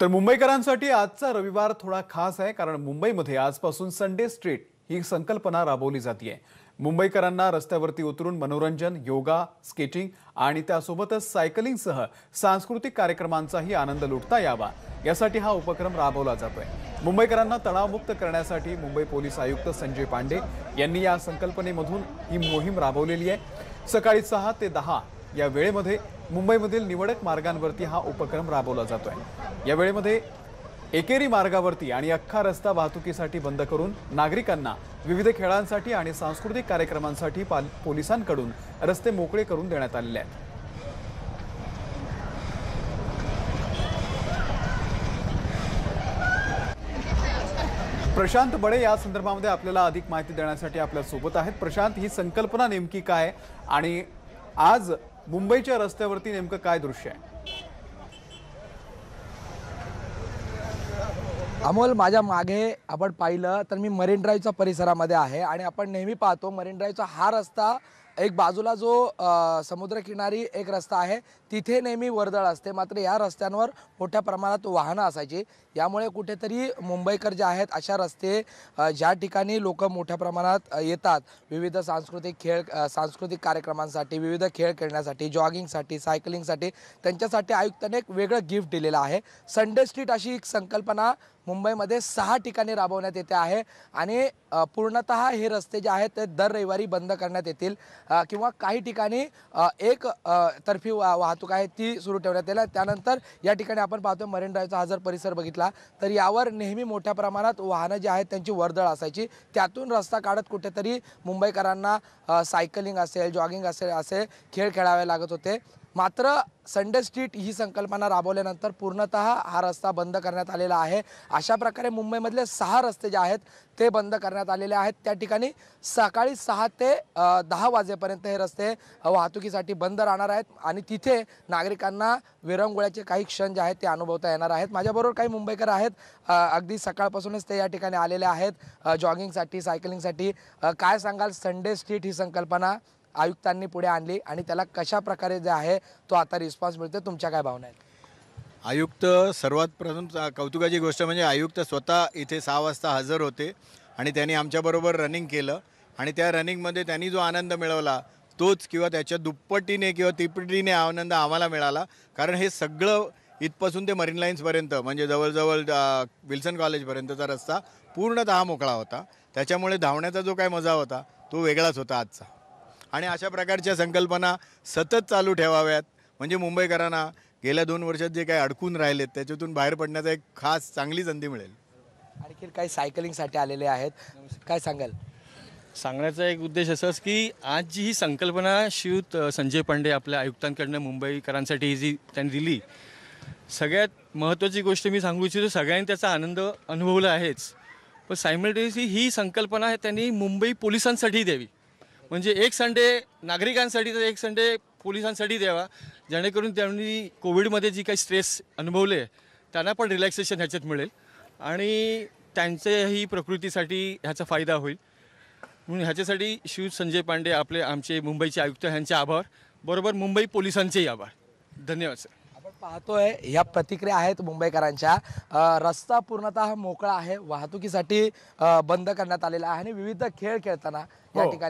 तर मुंबईकरांसाठी आजचा रविवार थोडा खास आहे कारण मुंबईमध्ये आजपासून संडे स्ट्रीट ही संकल्पना राबवली जाते मुंबईकरांना रस्त्यावरती उतरून मनोरंजन योगा स्केटिंग आणि त्यासोबतच सायकलिंगसह सांस्कृतिक कार्यक्रमांचाही आनंद लुटता यावा यासाठी हा उपक्रम राबवला जातोय मुंबईकरांना तणावमुक्त करण्यासाठी मुंबई पोलीस आयुक्त संजय पांडे यांनी या संकल्पनेमधून ही मोहीम राबवलेली आहे सकाळी सहा ते दहा या वेळेमध्ये मुंबईमधील निवडक मार्गांवरती हा उपक्रम राबवला जातो आहे या वेळेमध्ये एकेरी मार्गावरती आणि अख्खा रस्ता वाहतुकीसाठी बंद करून नागरिकांना विविध खेळांसाठी आणि सांस्कृतिक कार्यक्रमांसाठी पोलिसांकडून रस्ते मोकळे करून देण्यात आलेले आहेत प्रशांत बडे या संदर्भामध्ये आपल्याला अधिक माहिती देण्यासाठी आपल्या सोबत आहेत प्रशांत ही संकल्पना नेमकी काय आणि आज मुंबईच्या रस्त्यावरती नेमकं काय दृश्य आहे अमोल माझ्या मागे आपण पाहिलं तर मी मरीन ड्राईव्हच्या परिसरामध्ये आहे आणि आपण नेहमी पाहतो मरीन ड्राईव्हचा हा रस्ता एक बाजूला जो समुद्रकिनारी एक रस्ता आहे तिथे नेहमी वर्दळ असते मात्र या रस्त्यांवर मोठ्या प्रमाणात वाहनं असायची यामुळे कुठेतरी मुंबईकर जे आहेत अशा रस्ते ज्या ठिकाणी लोक मोठ्या प्रमाणात येतात विविध सांस्कृतिक खेळ सांस्कृतिक कार्यक्रमांसाठी विविध खेळ खेळण्यासाठी जॉगिंगसाठी सायकलिंगसाठी त्यांच्यासाठी आयुक्तांनी एक वेगळं गिफ्ट दिलेलं आहे संडे स्ट्रीट अशी एक संकल्पना मुंबईमध्ये सहा ठिकाणी राबवण्यात येते आहे आणि पूर्णत हे रस्ते जे आहेत ते दर रविवारी बंद करण्यात येतील किंवा काही ठिकाणी एक तर्फी वा वाहतूक आहे ती सुरू ठेवण्यात येईल त्यानंतर या ठिकाणी आपण पाहतोय मरीन ड्राईव्हचा हा जर परिसर बघितला तर यावर नेहमी मोठ्या प्रमाणात वाहनं जी आहेत त्यांची वर्दळ असायची त्यातून रस्ता काढत कुठेतरी मुंबईकरांना सायकलिंग असेल जॉगिंग असेल असे खेळ खेळावे लागत होते मात्र संडे स्ट्रीट ही संकल्पना राबवल्यानंतर पूर्णतः हा रस्ता बंद करण्यात आलेला आहे अशा प्रकारे मुंबईमधले सहा रस्ते जे आहेत ते बंद करण्यात आलेले आहेत त्या ठिकाणी सकाळी सहा ते दहा वाजेपर्यंत हे रस्ते वाहतुकीसाठी बंद राहणार आहेत आणि तिथे नागरिकांना विरंगुळ्याचे काही क्षण जे आहेत ते अनुभवता येणार आहेत माझ्याबरोबर काही मुंबईकर आहेत अगदी सकाळपासूनच ते या ठिकाणी आलेले आहेत जॉगिंगसाठी सायकलिंगसाठी काय सांगाल संडे स्ट्रीट ही संकल्पना आयुक्तांनी पुढे आणली आणि त्याला कशा प्रकारे जे आहे तो आता रिस्पॉन्स मिळतो तुमच्या काय भावना आहेत आयुक्त सर्वात प्रथम कौतुकाची गोष्ट म्हणजे आयुक्त स्वतः इथे सहा वाजता हजर होते आणि त्यांनी आमच्याबरोबर रनिंग केलं आणि त्या रनिंगमध्ये त्यांनी जो आनंद मिळवला तोच किंवा त्याच्या दुप्पटीने किंवा तिपटीने आनंद आम्हाला मिळाला कारण हे सगळं इथपासून ते मरीन लाईन्सपर्यंत म्हणजे जवळजवळ विल्सन कॉलेजपर्यंतचा रस्ता पूर्णतः मोकळा होता त्याच्यामुळे धावण्याचा जो काय मजा होता तो वेगळाच होता आजचा आणि अशा प्रकारच्या संकल्पना सतत चालू ठेवाव्यात म्हणजे मुंबईकरांना गेल्या दोन वर्षात जे काही अडकून राहिलेत त्याच्यातून बाहेर पडण्याचा एक खास चांगली संधी मिळेल आणखी काही सायकलिंगसाठी आलेले आहेत काय सांगाल सांगण्याचा एक उद्देश असाच की आज जी ही संकल्पना शिवत संजय पांडे आपल्या आयुक्तांकडनं मुंबईकरांसाठी ही जी त्यांनी दिली सगळ्यात महत्त्वाची गोष्ट मी सांगू इच्छितो सगळ्यांनी त्याचा आनंद अनुभवला आहेच पण सायमल्टेनियसली ही संकल्पना त्यांनी मुंबई पोलिसांसाठी द्यावी म्हणजे एक संडे नागरिकांसाठी तर एक संडे पोलिसांसाठी द्यावा जेणेकरून त्यांनी कोविडमध्ये जी काही स्ट्रेस अनुभवले त्यांना पण रिलॅक्सेशन ह्याच्यात मिळेल आणि त्यांच्याही प्रकृतीसाठी ह्याचा फायदा होईल म्हणून ह्याच्यासाठी शिव संजय पांडे आपले आमचे मुंबईचे आयुक्त ह्यांचे आभार बरोबर मुंबई पोलिसांचेही आभार धन्यवाद सर पाहतोय या प्रतिक्रिया आहेत मुंबईकरांच्या रस्ता पूर्णतः मोकळा आहे वाहतुकीसाठी बंद करण्यात आलेला आहे आणि विविध खेळ खेळताना या हो. ठिकाणी